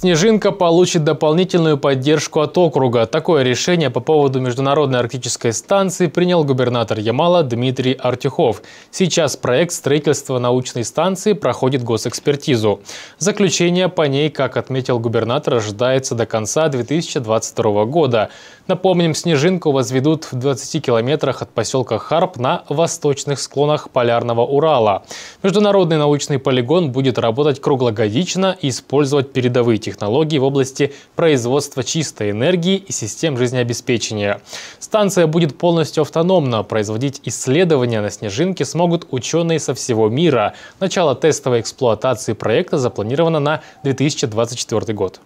Снежинка получит дополнительную поддержку от округа. Такое решение по поводу Международной арктической станции принял губернатор Ямала Дмитрий Артюхов. Сейчас проект строительства научной станции проходит госэкспертизу. Заключение по ней, как отметил губернатор, ожидается до конца 2022 года. Напомним, «Снежинку» возведут в 20 километрах от поселка Харп на восточных склонах Полярного Урала. Международный научный полигон будет работать круглогодично и использовать передовые технологии в области производства чистой энергии и систем жизнеобеспечения. Станция будет полностью автономна. Производить исследования на «Снежинке» смогут ученые со всего мира. Начало тестовой эксплуатации проекта запланировано на 2024 год.